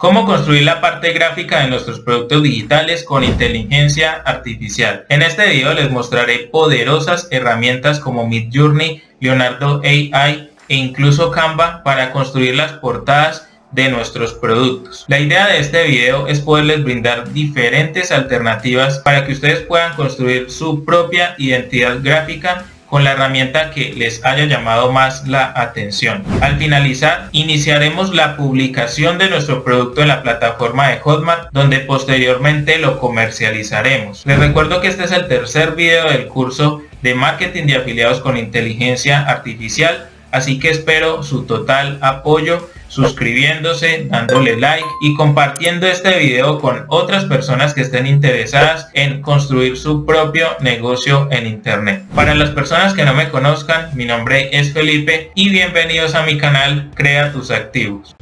Cómo construir la parte gráfica de nuestros productos digitales con inteligencia artificial. En este video les mostraré poderosas herramientas como Midjourney, Leonardo AI e incluso Canva para construir las portadas de nuestros productos. La idea de este video es poderles brindar diferentes alternativas para que ustedes puedan construir su propia identidad gráfica con la herramienta que les haya llamado más la atención. Al finalizar, iniciaremos la publicación de nuestro producto en la plataforma de Hotmart, donde posteriormente lo comercializaremos. Les recuerdo que este es el tercer video del curso de marketing de afiliados con inteligencia artificial Así que espero su total apoyo suscribiéndose, dándole like y compartiendo este video con otras personas que estén interesadas en construir su propio negocio en internet. Para las personas que no me conozcan, mi nombre es Felipe y bienvenidos a mi canal Crea tus activos.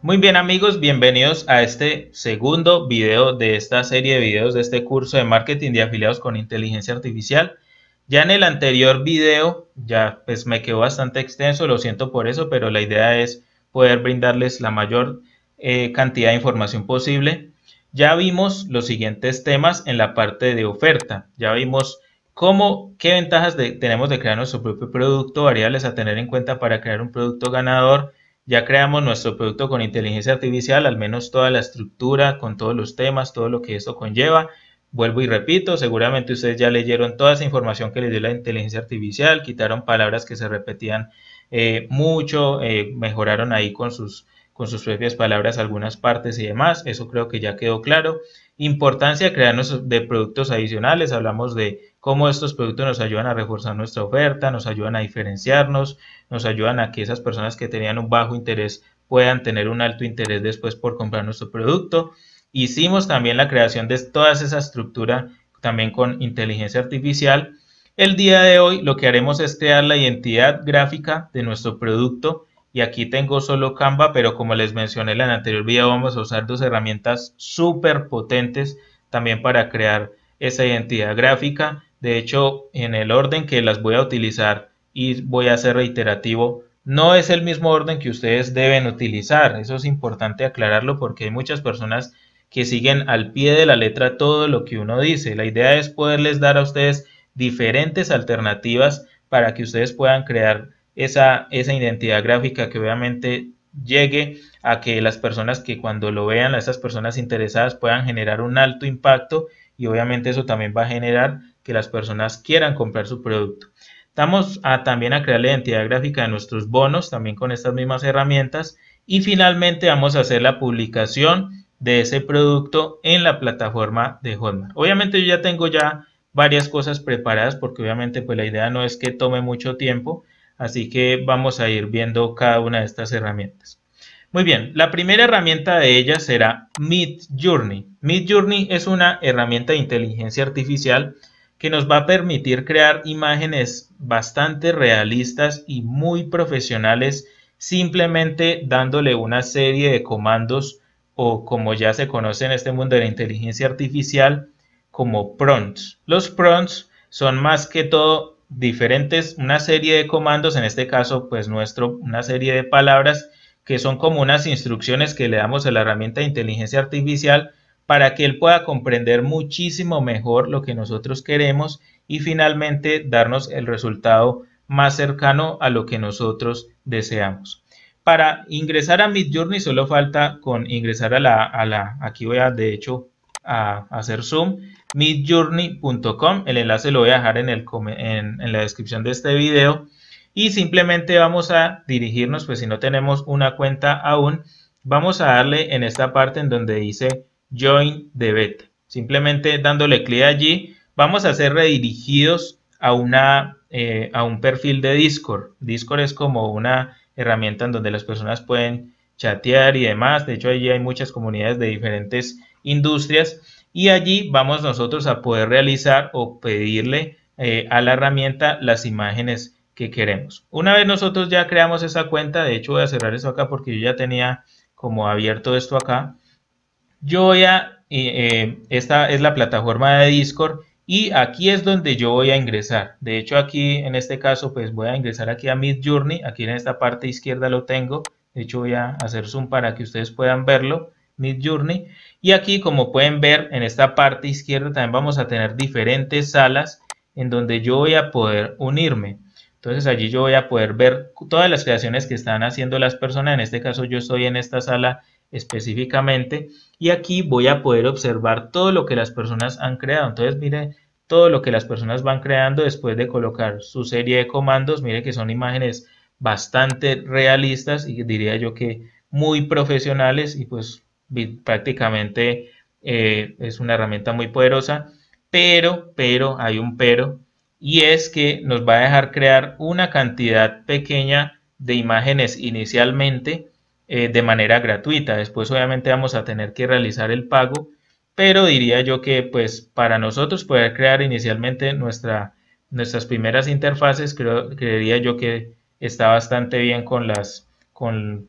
Muy bien amigos, bienvenidos a este segundo video de esta serie de videos de este curso de marketing de afiliados con inteligencia artificial. Ya en el anterior video, ya pues me quedó bastante extenso, lo siento por eso, pero la idea es poder brindarles la mayor eh, cantidad de información posible. Ya vimos los siguientes temas en la parte de oferta, ya vimos cómo, qué ventajas tenemos de crear nuestro propio producto, variables a tener en cuenta para crear un producto ganador, ya creamos nuestro producto con inteligencia artificial, al menos toda la estructura, con todos los temas, todo lo que esto conlleva. Vuelvo y repito, seguramente ustedes ya leyeron toda esa información que les dio la inteligencia artificial, quitaron palabras que se repetían eh, mucho, eh, mejoraron ahí con sus, con sus propias palabras algunas partes y demás. Eso creo que ya quedó claro. Importancia de crearnos de productos adicionales. Hablamos de cómo estos productos nos ayudan a reforzar nuestra oferta, nos ayudan a diferenciarnos, nos ayudan a que esas personas que tenían un bajo interés puedan tener un alto interés después por comprar nuestro producto. Hicimos también la creación de todas esa estructura también con inteligencia artificial. El día de hoy lo que haremos es crear la identidad gráfica de nuestro producto y aquí tengo solo Canva, pero como les mencioné en el anterior video vamos a usar dos herramientas súper potentes también para crear esa identidad gráfica de hecho, en el orden que las voy a utilizar y voy a ser reiterativo, no es el mismo orden que ustedes deben utilizar. Eso es importante aclararlo porque hay muchas personas que siguen al pie de la letra todo lo que uno dice. La idea es poderles dar a ustedes diferentes alternativas para que ustedes puedan crear esa, esa identidad gráfica que obviamente llegue a que las personas que cuando lo vean, a esas personas interesadas puedan generar un alto impacto y obviamente eso también va a generar que las personas quieran comprar su producto. Estamos a, también a crear la identidad gráfica de nuestros bonos, también con estas mismas herramientas. Y finalmente vamos a hacer la publicación de ese producto en la plataforma de Hotmart. Obviamente yo ya tengo ya varias cosas preparadas porque obviamente pues la idea no es que tome mucho tiempo, así que vamos a ir viendo cada una de estas herramientas. Muy bien, la primera herramienta de ellas será Mid Journey. Mid Journey es una herramienta de inteligencia artificial que nos va a permitir crear imágenes bastante realistas y muy profesionales simplemente dándole una serie de comandos o como ya se conoce en este mundo de la inteligencia artificial como prompts. Los prompts son más que todo diferentes, una serie de comandos, en este caso pues nuestro, una serie de palabras que son como unas instrucciones que le damos a la herramienta de inteligencia artificial para que él pueda comprender muchísimo mejor lo que nosotros queremos y finalmente darnos el resultado más cercano a lo que nosotros deseamos. Para ingresar a Midjourney solo falta con ingresar a la, la aquí voy a de hecho a, hacer zoom, midjourney.com, el enlace lo voy a dejar en, el, en la descripción de este video y simplemente vamos a dirigirnos, pues si no tenemos una cuenta aún, vamos a darle en esta parte en donde dice Join beta, Simplemente dándole clic allí, vamos a ser redirigidos a, una, eh, a un perfil de Discord. Discord es como una herramienta en donde las personas pueden chatear y demás. De hecho, allí hay muchas comunidades de diferentes industrias y allí vamos nosotros a poder realizar o pedirle eh, a la herramienta las imágenes que queremos. Una vez nosotros ya creamos esa cuenta, de hecho voy a cerrar eso acá porque yo ya tenía como abierto esto acá yo voy a, eh, eh, esta es la plataforma de Discord y aquí es donde yo voy a ingresar. De hecho, aquí en este caso, pues voy a ingresar aquí a midjourney Journey. Aquí en esta parte izquierda lo tengo. De hecho, voy a hacer zoom para que ustedes puedan verlo. Mid Journey. Y aquí, como pueden ver, en esta parte izquierda también vamos a tener diferentes salas en donde yo voy a poder unirme. Entonces allí yo voy a poder ver todas las creaciones que están haciendo las personas. En este caso yo estoy en esta sala específicamente y aquí voy a poder observar todo lo que las personas han creado. Entonces, mire todo lo que las personas van creando después de colocar su serie de comandos. Mire que son imágenes bastante realistas y diría yo que muy profesionales y pues prácticamente eh, es una herramienta muy poderosa. Pero, pero, hay un pero y es que nos va a dejar crear una cantidad pequeña de imágenes inicialmente eh, de manera gratuita. Después obviamente vamos a tener que realizar el pago, pero diría yo que pues para nosotros poder crear inicialmente nuestra, nuestras primeras interfaces, creo, creería yo que está bastante bien con, las, con,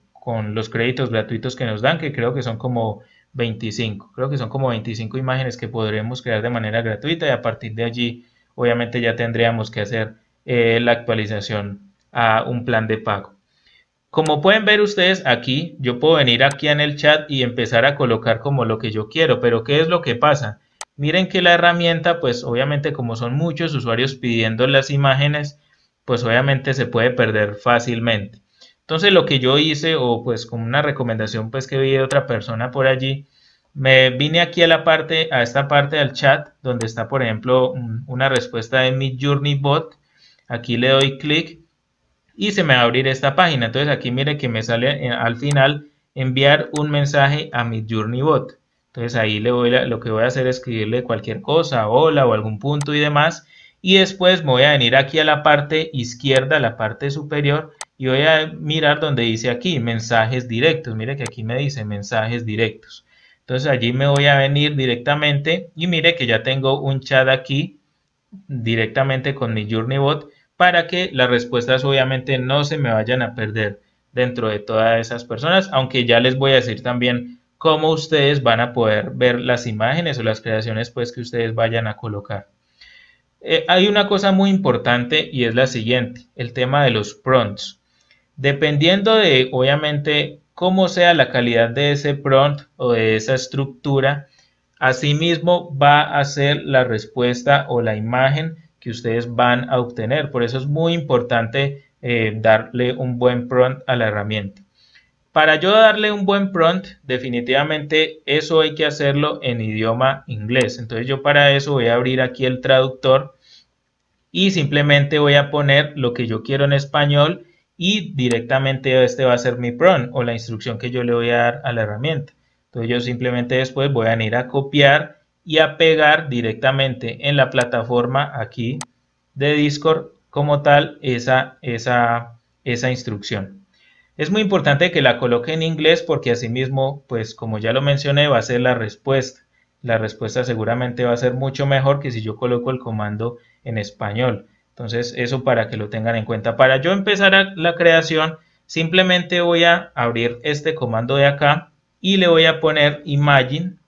los créditos gratuitos que nos dan, que creo que son como 25. Creo que son como 25 imágenes que podremos crear de manera gratuita y a partir de allí obviamente ya tendríamos que hacer eh, la actualización a un plan de pago. Como pueden ver ustedes aquí, yo puedo venir aquí en el chat y empezar a colocar como lo que yo quiero, pero ¿qué es lo que pasa? Miren que la herramienta, pues obviamente como son muchos usuarios pidiendo las imágenes, pues obviamente se puede perder fácilmente. Entonces lo que yo hice, o pues como una recomendación pues que vi de otra persona por allí, me vine aquí a la parte, a esta parte del chat, donde está por ejemplo una respuesta de mi Journey Bot, aquí le doy clic y se me va a abrir esta página. Entonces aquí mire que me sale eh, al final enviar un mensaje a mi Journey Bot. Entonces ahí le voy a, lo que voy a hacer es escribirle cualquier cosa, hola o algún punto y demás. Y después me voy a venir aquí a la parte izquierda, ...a la parte superior, y voy a mirar donde dice aquí, mensajes directos. Mire que aquí me dice mensajes directos. Entonces allí me voy a venir directamente y mire que ya tengo un chat aquí directamente con mi JourneyBot para que las respuestas obviamente no se me vayan a perder dentro de todas esas personas, aunque ya les voy a decir también cómo ustedes van a poder ver las imágenes o las creaciones pues que ustedes vayan a colocar. Eh, hay una cosa muy importante y es la siguiente, el tema de los prompts. Dependiendo de obviamente cómo sea la calidad de ese prompt o de esa estructura, asimismo va a ser la respuesta o la imagen que ustedes van a obtener. Por eso es muy importante eh, darle un buen prompt a la herramienta. Para yo darle un buen prompt, definitivamente eso hay que hacerlo en idioma inglés. Entonces yo para eso voy a abrir aquí el traductor y simplemente voy a poner lo que yo quiero en español y directamente este va a ser mi prompt o la instrucción que yo le voy a dar a la herramienta. Entonces yo simplemente después voy a ir a copiar y a pegar directamente en la plataforma aquí de Discord como tal esa, esa, esa instrucción. Es muy importante que la coloque en inglés porque asimismo, pues como ya lo mencioné, va a ser la respuesta. La respuesta seguramente va a ser mucho mejor que si yo coloco el comando en español. Entonces, eso para que lo tengan en cuenta. Para yo empezar la creación, simplemente voy a abrir este comando de acá y le voy a poner imagine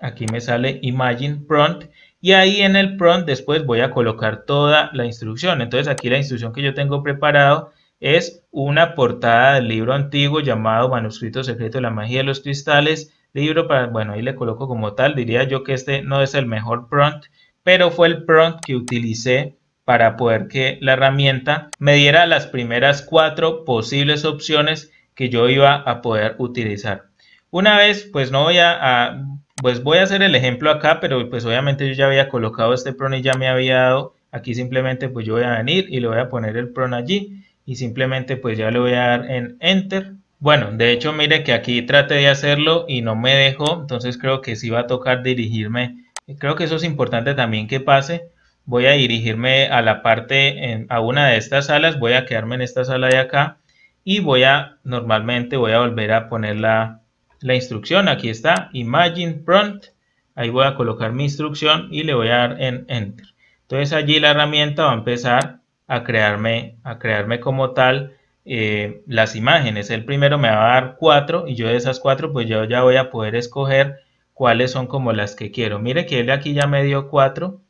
aquí me sale Imagine Prompt y ahí en el prompt después voy a colocar toda la instrucción. Entonces aquí la instrucción que yo tengo preparado es una portada del libro antiguo llamado Manuscrito Secreto de la Magia de los Cristales, libro para, bueno, ahí le coloco como tal, diría yo que este no es el mejor prompt, pero fue el prompt que utilicé para poder que la herramienta me diera las primeras cuatro posibles opciones que yo iba a poder utilizar. Una vez, pues no voy a, a pues voy a hacer el ejemplo acá, pero pues obviamente yo ya había colocado este pron y ya me había dado, aquí simplemente pues yo voy a venir y le voy a poner el pron allí y simplemente pues ya le voy a dar en enter. Bueno, de hecho mire que aquí traté de hacerlo y no me dejó, entonces creo que sí va a tocar dirigirme, creo que eso es importante también que pase, voy a dirigirme a la parte, en, a una de estas salas, voy a quedarme en esta sala de acá y voy a, normalmente voy a volver a ponerla, la instrucción. Aquí está, Imagine Prompt. Ahí voy a colocar mi instrucción y le voy a dar en Enter. Entonces allí la herramienta va a empezar a crearme, a crearme como tal eh, las imágenes. El primero me va a dar cuatro y yo de esas cuatro pues yo ya voy a poder escoger cuáles son como las que quiero. Mire que él aquí ya me dio cuatro.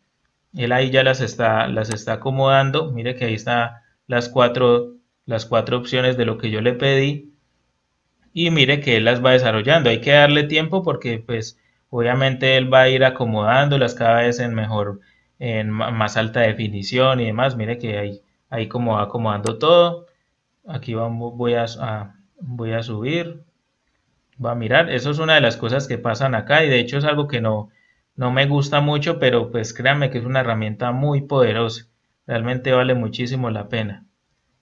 Él ahí ya las está, las está acomodando. Mire que ahí está las cuatro, las cuatro opciones de lo que yo le pedí y mire que él las va desarrollando. Hay que darle tiempo porque pues obviamente él va a ir acomodándolas cada vez en mejor, en más alta definición y demás. Mire que ahí, como va acomodando todo. Aquí voy a, voy a subir. Va a mirar. Eso es una de las cosas que pasan acá y de hecho es algo que no, no me gusta mucho, pero pues créanme que es una herramienta muy poderosa. Realmente vale muchísimo la pena.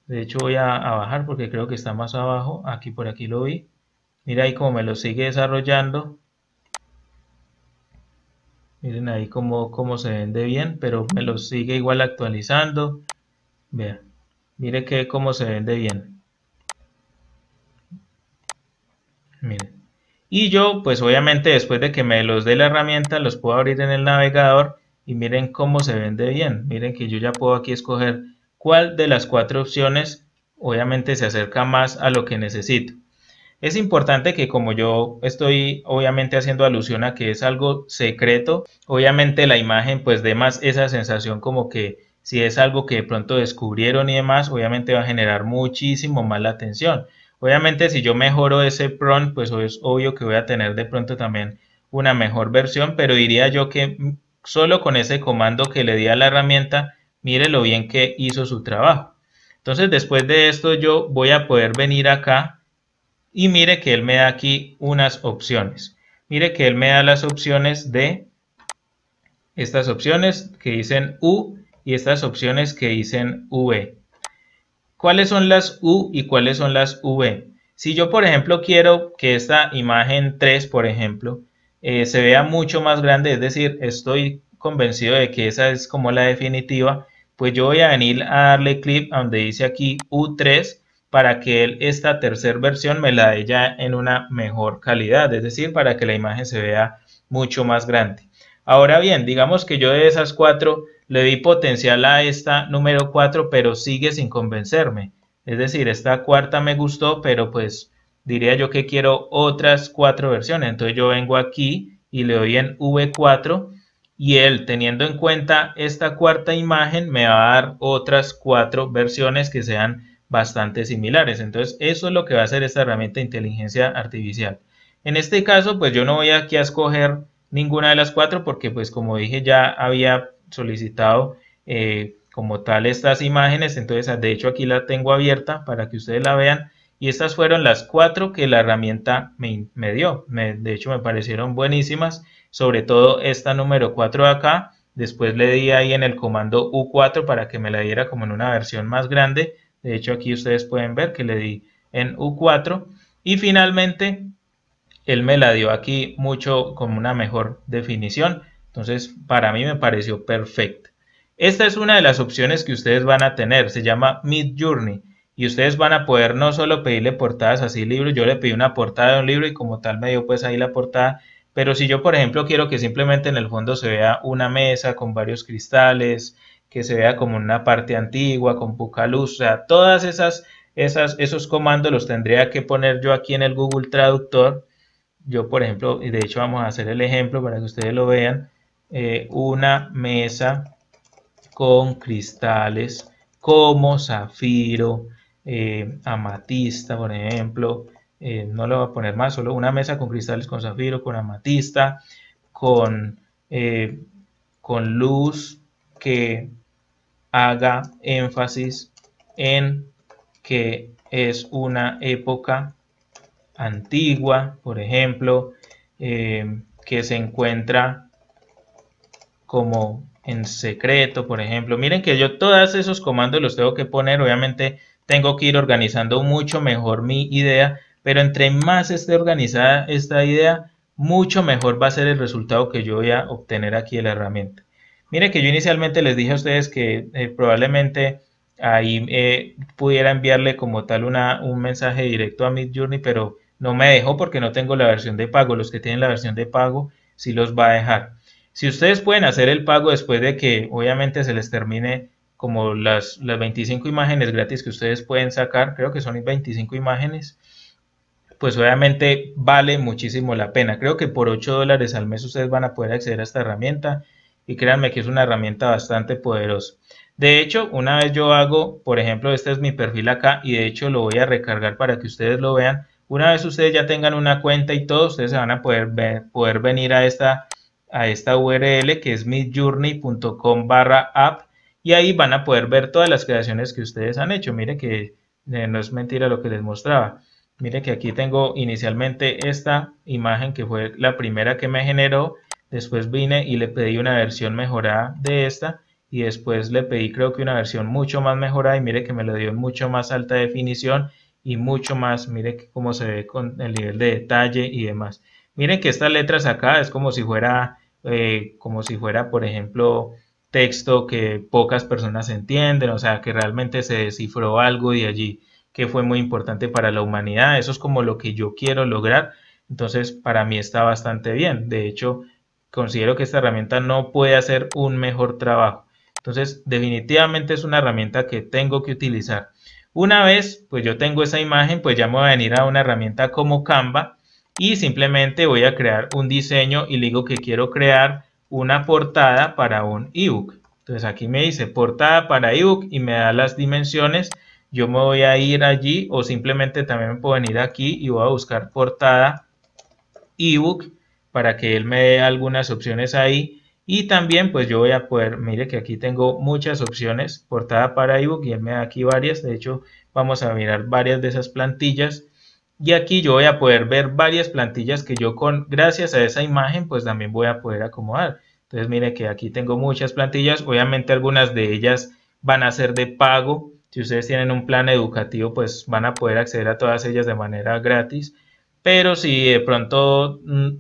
De hecho voy a, bajar porque creo que está más abajo. Aquí por aquí lo vi. Mira ahí como me lo sigue desarrollando. Miren ahí cómo se vende bien, pero me lo sigue igual actualizando. Vean, mire que cómo se vende bien. Miren. Y yo, pues obviamente después de que me los dé la herramienta, los puedo abrir en el navegador y miren cómo se vende bien. Miren que yo ya puedo aquí escoger cuál de las cuatro opciones obviamente se acerca más a lo que necesito. Es importante que como yo estoy obviamente haciendo alusión a que es algo secreto, obviamente la imagen pues dé más esa sensación como que si es algo que de pronto descubrieron y demás, obviamente va a generar muchísimo más la atención. Obviamente si yo mejoro ese prompt, pues es obvio que voy a tener de pronto también una mejor versión, pero diría yo que solo con ese comando que le di a la herramienta Mire lo bien que hizo su trabajo. Entonces después de esto yo voy a poder venir acá y mire que él me da aquí unas opciones. Mire que él me da las opciones de estas opciones que dicen U y estas opciones que dicen V. ¿Cuáles son las U y cuáles son las V? Si yo, por ejemplo, quiero que esta imagen 3, por ejemplo, eh, se vea mucho más grande, es decir, estoy convencido de que esa es como la definitiva, pues yo voy a venir a darle clic donde dice aquí U3 para que esta tercera versión me la dé ya en una mejor calidad, es decir, para que la imagen se vea mucho más grande. Ahora bien, digamos que yo de esas cuatro le di potencial a esta número 4, pero sigue sin convencerme. Es decir, esta cuarta me gustó, pero pues diría yo que quiero otras cuatro versiones. Entonces yo vengo aquí y le doy en V4 y él teniendo en cuenta esta cuarta imagen me va a dar otras cuatro versiones que sean bastante similares. Entonces eso es lo que va a hacer esta herramienta de inteligencia artificial. En este caso pues yo no voy aquí a escoger ninguna de las cuatro porque pues como dije ya había solicitado eh, como tal estas imágenes. Entonces de hecho aquí la tengo abierta para que ustedes la vean. Y estas fueron las cuatro que la herramienta me, me dio. de hecho me parecieron buenísimas sobre todo esta número 4 de acá, después le di ahí en el comando U4 para que me la diera como en una versión más grande, de hecho aquí ustedes pueden ver que le di en U4 y finalmente él me la dio aquí mucho como una mejor definición, entonces para mí me pareció perfecta. Esta es una de las opciones que ustedes van a tener, se llama Mid Journey y ustedes van a poder no solo pedirle portadas así libros, yo le pedí una portada de un libro y como tal me dio pues ahí la portada, pero si yo, por ejemplo, quiero que simplemente en el fondo se vea una mesa con varios cristales, que se vea como una parte antigua, con poca luz, o sea, todos esas, esas, esos comandos los tendría que poner yo aquí en el Google Traductor. Yo, por ejemplo, y de hecho vamos a hacer el ejemplo para que ustedes lo vean, eh, una mesa con cristales como zafiro, eh, amatista, por ejemplo, eh, no lo voy a poner más, solo una mesa con cristales, con zafiro, con amatista, con, eh, con luz que haga énfasis en que es una época antigua, por ejemplo, eh, que se encuentra como en secreto, por ejemplo. Miren que yo todos esos comandos los tengo que poner, obviamente tengo que ir organizando mucho mejor mi idea pero entre más esté organizada esta idea, mucho mejor va a ser el resultado que yo voy a obtener aquí de la herramienta. Mire que yo inicialmente les dije a ustedes que eh, probablemente ahí eh, pudiera enviarle como tal una, un mensaje directo a Midjourney, pero no me dejó porque no tengo la versión de pago. Los que tienen la versión de pago sí los va a dejar. Si ustedes pueden hacer el pago después de que obviamente se les termine como las, las 25 imágenes gratis que ustedes pueden sacar, creo que son 25 imágenes, pues obviamente vale muchísimo la pena. Creo que por 8 dólares al mes ustedes van a poder acceder a esta herramienta y créanme que es una herramienta bastante poderosa. De hecho, una vez yo hago, por ejemplo, este es mi perfil acá y de hecho lo voy a recargar para que ustedes lo vean. Una vez ustedes ya tengan una cuenta y todo, ustedes se van a poder, poder venir a esta, a esta URL que es midjourney.com barra app y ahí van a poder ver todas las creaciones que ustedes han hecho. Mire que eh, no es mentira lo que les mostraba. Mire que aquí tengo inicialmente esta imagen que fue la primera que me generó. Después vine y le pedí una versión mejorada de esta. Y después le pedí creo que una versión mucho más mejorada y mire que me lo dio en mucho más alta definición y mucho más. Mire cómo se ve con el nivel de detalle y demás. Miren que estas letras acá es como si fuera, eh, como si fuera por ejemplo, texto que pocas personas entienden, o sea, que realmente se descifró algo de allí que fue muy importante para la humanidad. Eso es como lo que yo quiero lograr. Entonces, para mí está bastante bien. De hecho, considero que esta herramienta no puede hacer un mejor trabajo. Entonces, definitivamente es una herramienta que tengo que utilizar. Una vez, pues yo tengo esa imagen, pues ya me voy a venir a una herramienta como Canva y simplemente voy a crear un diseño y le digo que quiero crear una portada para un ebook. Entonces aquí me dice portada para ebook y me da las dimensiones yo me voy a ir allí o simplemente también me puedo venir aquí y voy a buscar portada ebook para que él me dé algunas opciones ahí y también pues yo voy a poder, mire que aquí tengo muchas opciones, portada para ebook y él me da aquí varias, de hecho vamos a mirar varias de esas plantillas y aquí yo voy a poder ver varias plantillas que yo con gracias a esa imagen pues también voy a poder acomodar. Entonces mire que aquí tengo muchas plantillas, obviamente algunas de ellas van a ser de pago, si ustedes tienen un plan educativo, pues van a poder acceder a todas ellas de manera gratis. Pero si de pronto mm,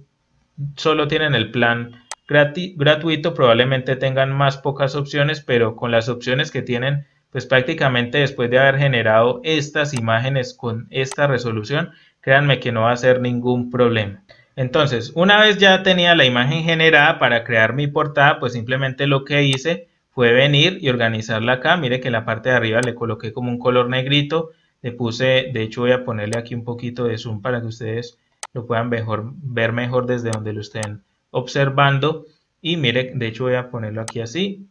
solo tienen el plan gratuito, probablemente tengan más pocas opciones, pero con las opciones que tienen, pues prácticamente después de haber generado estas imágenes con esta resolución, créanme que no va a ser ningún problema. Entonces, una vez ya tenía la imagen generada para crear mi portada, pues simplemente lo que hice fue venir y organizarla acá. Mire que en la parte de arriba le coloqué como un color negrito. Le puse, de hecho voy a ponerle aquí un poquito de zoom para que ustedes lo puedan mejor, ver mejor desde donde lo estén observando. Y mire, de hecho voy a ponerlo aquí así.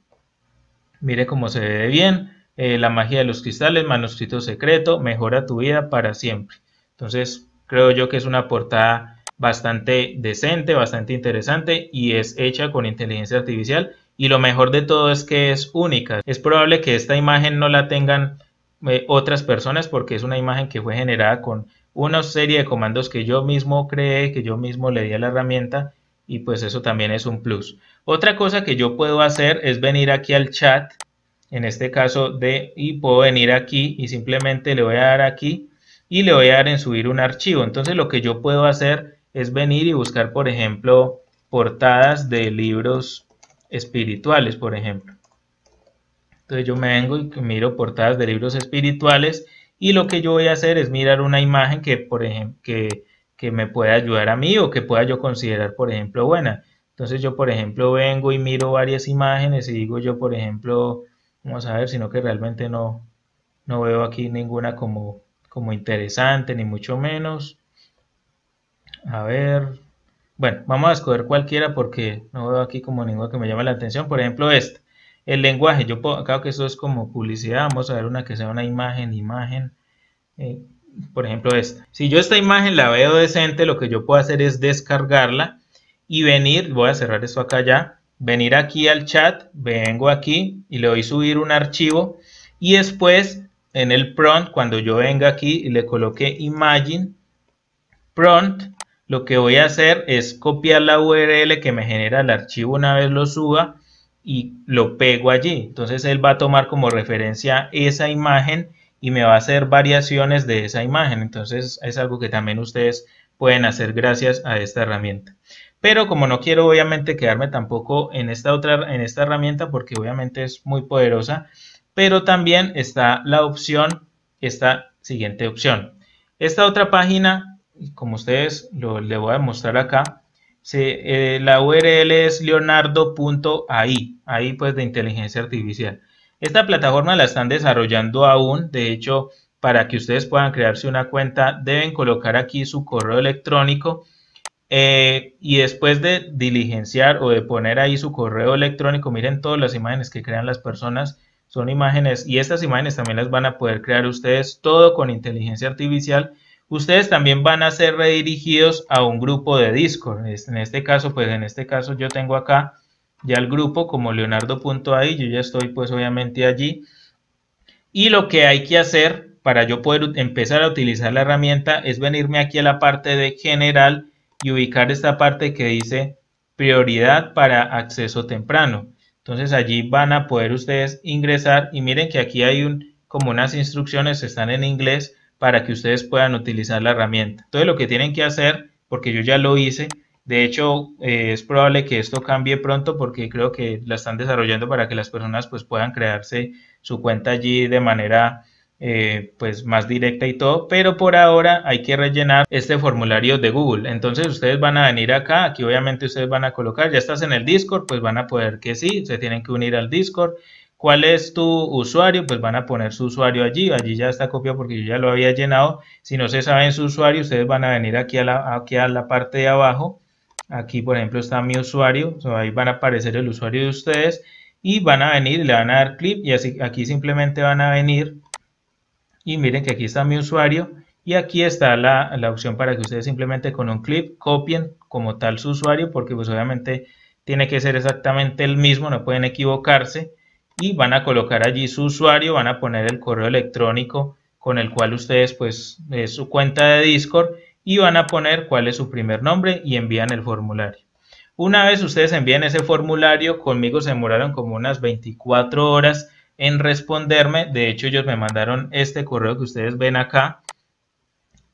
Mire cómo se ve bien. Eh, la magia de los cristales, manuscrito secreto, mejora tu vida para siempre. Entonces, creo yo que es una portada bastante decente, bastante interesante y es hecha con inteligencia artificial y lo mejor de todo es que es única. Es probable que esta imagen no la tengan eh, otras personas porque es una imagen que fue generada con una serie de comandos que yo mismo creé, que yo mismo le di a la herramienta y pues eso también es un plus. Otra cosa que yo puedo hacer es venir aquí al chat, en este caso de, y puedo venir aquí y simplemente le voy a dar aquí y le voy a dar en subir un archivo. Entonces lo que yo puedo hacer es venir y buscar, por ejemplo, portadas de libros espirituales, por ejemplo. Entonces yo me vengo y miro portadas de libros espirituales y lo que yo voy a hacer es mirar una imagen que, por ejemplo, que, me pueda ayudar a mí o que pueda yo considerar, por ejemplo, buena. Entonces yo, por ejemplo, vengo y miro varias imágenes y digo yo, por ejemplo, vamos a ver, sino que realmente no, no veo aquí ninguna como, como interesante, ni mucho menos. A ver, bueno, vamos a escoger cualquiera porque no veo aquí como ninguna que me llame la atención. Por ejemplo, este. El lenguaje, yo puedo, creo que eso es como publicidad. Vamos a ver una que sea una imagen, imagen. Eh, por ejemplo, esta. Si yo esta imagen la veo decente, lo que yo puedo hacer es descargarla y venir, voy a cerrar esto acá ya, venir aquí al chat, vengo aquí y le doy subir un archivo y después en el prompt, cuando yo venga aquí y le coloque imagen. prompt, lo que voy a hacer es copiar la URL que me genera el archivo una vez lo suba y lo pego allí. Entonces él va a tomar como referencia esa imagen y me va a hacer variaciones de esa imagen. Entonces es algo que también ustedes pueden hacer gracias a esta herramienta. Pero como no quiero obviamente quedarme tampoco en esta otra en esta herramienta porque obviamente es muy poderosa, pero también está la opción esta siguiente opción. Esta otra página como ustedes lo, le voy a mostrar acá, eh, la URL es leonardo.ai, ahí pues de inteligencia artificial. Esta plataforma la están desarrollando aún, de hecho, para que ustedes puedan crearse una cuenta, deben colocar aquí su correo electrónico eh, y después de diligenciar o de poner ahí su correo electrónico, miren todas las imágenes que crean las personas, son imágenes y estas imágenes también las van a poder crear ustedes, todo con inteligencia artificial ustedes también van a ser redirigidos a un grupo de Discord. En este caso, pues en este caso yo tengo acá ya el grupo como leonardo.ai, yo ya estoy pues obviamente allí. Y lo que hay que hacer para yo poder empezar a utilizar la herramienta es venirme aquí a la parte de general y ubicar esta parte que dice prioridad para acceso temprano. Entonces allí van a poder ustedes ingresar y miren que aquí hay un, como unas instrucciones, están en inglés, para que ustedes puedan utilizar la herramienta. Entonces lo que tienen que hacer, porque yo ya lo hice, de hecho eh, es probable que esto cambie pronto porque creo que la están desarrollando para que las personas pues puedan crearse su cuenta allí de manera eh, pues más directa y todo, pero por ahora hay que rellenar este formulario de Google. Entonces ustedes van a venir acá, aquí obviamente ustedes van a colocar, ya estás en el Discord, pues van a poder que sí, se tienen que unir al Discord ¿Cuál es tu usuario? Pues van a poner su usuario allí. Allí ya está copiado porque yo ya lo había llenado. Si no se saben su usuario, ustedes van a venir aquí a la, la parte de abajo. Aquí, por ejemplo, está mi usuario. ahí van a aparecer el usuario de ustedes. Y van a venir, le van a dar clic. Y así, aquí simplemente van a venir. Y miren que aquí está mi usuario. Y aquí está la, opción para que ustedes simplemente con un clip. copien como tal su usuario. Porque pues obviamente tiene que ser exactamente el mismo. No pueden equivocarse y van a colocar allí su usuario, van a poner el correo electrónico con el cual ustedes pues su cuenta de Discord y van a poner cuál es su primer nombre y envían el formulario. Una vez ustedes envían ese formulario, conmigo se demoraron como unas 24 horas en responderme. De hecho, ellos me mandaron este correo que ustedes ven acá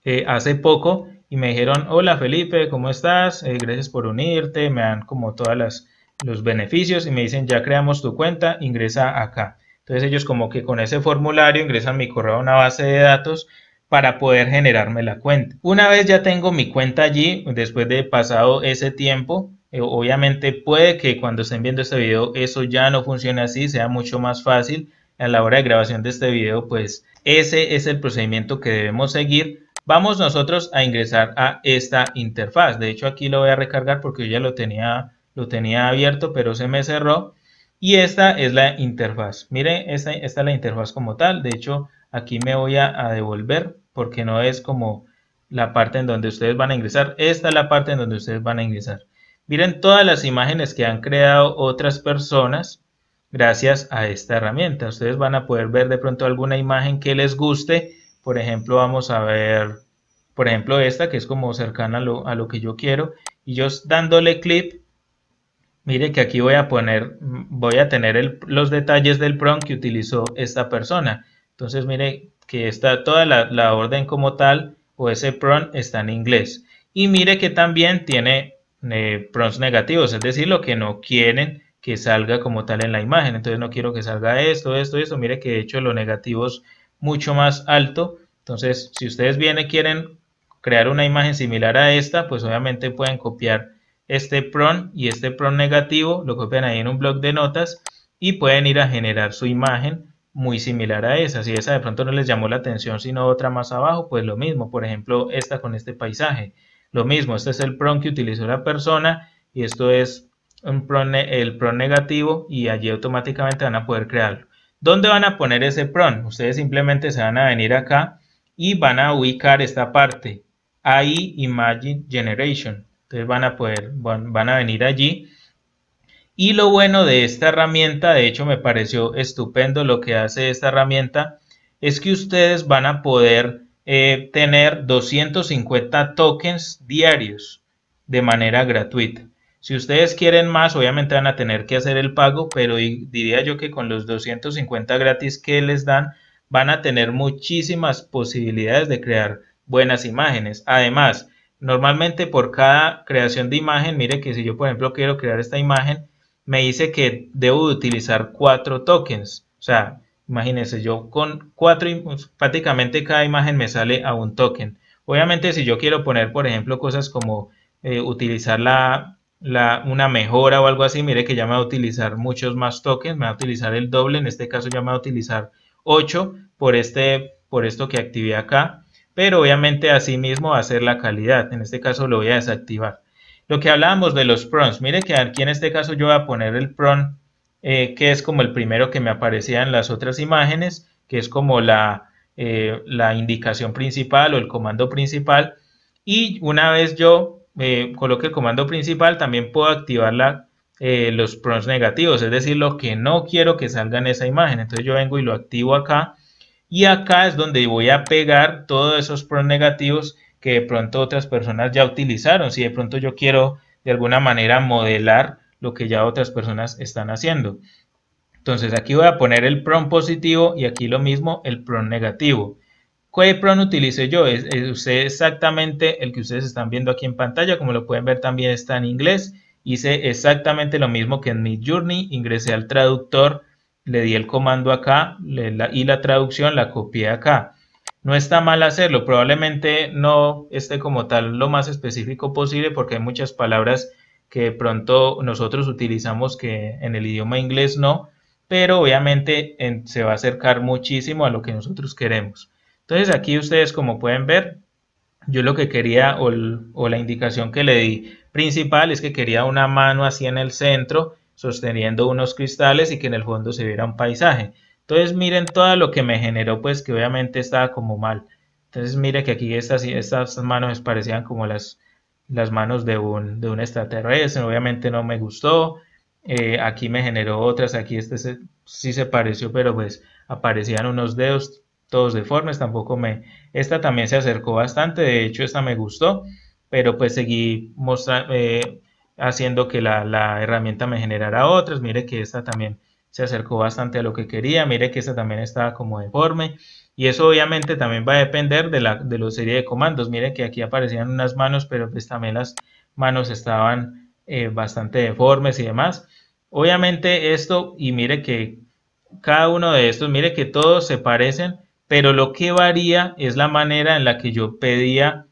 eh, hace poco y me dijeron, hola Felipe, ¿cómo estás? Eh, gracias por unirte. Me dan como todas las los beneficios y me dicen ya creamos tu cuenta, ingresa acá. Entonces ellos como que con ese formulario ingresan mi correo a una base de datos para poder generarme la cuenta. Una vez ya tengo mi cuenta allí, después de pasado ese tiempo, eh, obviamente puede que cuando estén viendo este video eso ya no funcione así, sea mucho más fácil a la hora de grabación de este video, pues ese es el procedimiento que debemos seguir. Vamos nosotros a ingresar a esta interfaz. De hecho, aquí lo voy a recargar porque yo ya lo tenía lo tenía abierto, pero se me cerró. Y esta es la interfaz. miren esta, esta es la interfaz como tal. De hecho, aquí me voy a, a devolver porque no es como la parte en donde ustedes van a ingresar. Esta es la parte en donde ustedes van a ingresar. Miren todas las imágenes que han creado otras personas gracias a esta herramienta. Ustedes van a poder ver de pronto alguna imagen que les guste. Por ejemplo, vamos a ver, por ejemplo, esta que es como cercana a lo, a lo que yo quiero. Y yo dándole clic, Mire que aquí voy a poner, voy a tener los detalles del PROM que utilizó esta persona. Entonces mire que está toda la, orden como tal o ese prompt está en inglés. Y mire que también tiene eh, prompts negativos, es decir, lo que no quieren que salga como tal en la imagen. Entonces no quiero que salga esto, esto, esto. Mire que de hecho los negativos mucho más alto. Entonces si ustedes vienen quieren crear una imagen similar a esta, pues obviamente pueden copiar este PRON y este PRON negativo, lo copian ahí en un blog de notas y pueden ir a generar su imagen muy similar a esa. Si esa de pronto no les llamó la atención, sino otra más abajo, pues lo mismo. Por ejemplo, esta con este paisaje. Lo mismo, este es el PRON que utilizó la persona y esto es el PRON negativo y allí automáticamente van a poder crearlo. ¿Dónde van a poner ese PRON? Ustedes simplemente se van a venir acá y van a ubicar esta parte. AI Imagine Generation. Entonces van a poder, van, a venir allí. Y lo bueno de esta herramienta, de hecho me pareció estupendo lo que hace esta herramienta, es que ustedes van a poder eh, tener 250 tokens diarios de manera gratuita. Si ustedes quieren más, obviamente van a tener que hacer el pago, pero diría yo que con los 250 gratis que les dan, van a tener muchísimas posibilidades de crear buenas imágenes. Además, Normalmente por cada creación de imagen, mire que si yo por ejemplo quiero crear esta imagen, me dice que debo utilizar cuatro tokens. O sea, imagínense, yo con cuatro, pues, prácticamente cada imagen me sale a un token. Obviamente si yo quiero poner, por ejemplo, cosas como eh, utilizar la, una mejora o algo así, mire que ya me va a utilizar muchos más tokens, me va a utilizar el doble, en este caso ya me va a utilizar 8 por, este, por esto que activé acá pero obviamente mismo a ser la calidad. En este caso lo voy a desactivar. Lo que hablábamos de los prompts, mire que aquí en este caso yo voy a poner el prompt eh, que es como el primero que me aparecía en las otras imágenes, que es como la, eh, la indicación principal o el comando principal. Y una vez yo eh, coloque el comando principal, también puedo activar los prompts negativos, es decir, lo que no quiero que salga en esa imagen. Entonces yo vengo y lo activo acá y acá es donde voy a pegar todos esos pros negativos que de pronto otras personas ya utilizaron. Si de pronto yo quiero de alguna manera modelar lo que ya otras personas están haciendo. Entonces aquí voy a poner el pron positivo y aquí lo mismo el pron negativo. ¿Qué pron utilice yo? Usé exactamente el que ustedes están viendo aquí en pantalla. Como lo pueden ver también está en inglés. Hice exactamente lo mismo que en mi journey. Ingresé al traductor le di el comando acá y la traducción la copié acá. No está mal hacerlo, probablemente no esté como tal lo más específico posible porque hay muchas palabras que pronto nosotros utilizamos que en el idioma inglés no, pero obviamente se va a acercar muchísimo a lo que nosotros queremos. Entonces aquí ustedes como pueden ver, yo lo que quería o la indicación que le di principal es que quería una mano así en el centro sosteniendo unos cristales y que en el fondo se viera un paisaje. Entonces miren todo lo que me generó, pues que obviamente estaba como mal. Entonces mire que aquí estas, estas manos parecían como las, las manos de un, extraterrestre, obviamente no me gustó. Eh, aquí me generó otras, aquí este sí se pareció, pero pues aparecían unos dedos todos deformes, tampoco me... Esta también se acercó bastante, de hecho esta me gustó, pero pues seguí mostrando... Eh, haciendo que la, la herramienta me generara otras. Mire que esta también se acercó bastante a lo que quería. Mire que esta también estaba como deforme. Y eso obviamente también va a depender de la, serie de comandos. Mire que aquí aparecían unas manos, pero pues también las manos estaban eh, bastante deformes y demás. Obviamente esto, y mire que cada uno de estos, mire que todos se parecen, pero lo que varía es la manera en la que yo pedía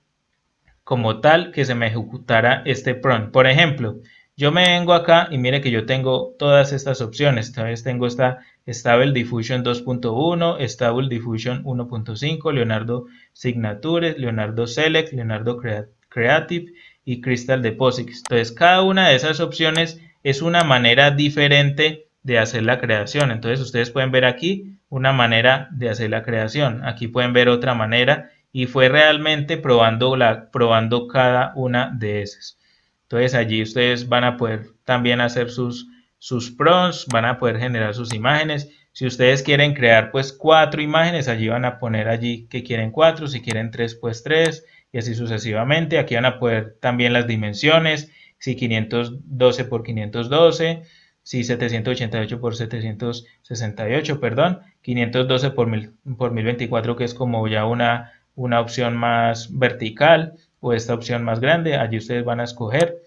como tal que se me ejecutara este prompt. Por ejemplo, yo me vengo acá y mire que yo tengo todas estas opciones. Entonces tengo esta Stable Diffusion 2.1, Stable Diffusion 1.5, Leonardo Signatures, Leonardo Select, Leonardo Creative y Crystal Deposits. Entonces cada una de esas opciones es una manera diferente de hacer la creación. Entonces ustedes pueden ver aquí una manera de hacer la creación. Aquí pueden ver otra manera y fue realmente probando, la, probando cada una de esas. Entonces allí ustedes van a poder también hacer sus, sus prompts, van a poder generar sus imágenes. Si ustedes quieren crear pues cuatro imágenes, allí van a poner allí que quieren cuatro, si quieren tres pues tres y así sucesivamente. Aquí van a poder también las dimensiones, si 512 por 512, si 788 por 768, perdón, 512 por, mil, por 1024 que es como ya una una opción más vertical o esta opción más grande. Allí ustedes van a escoger.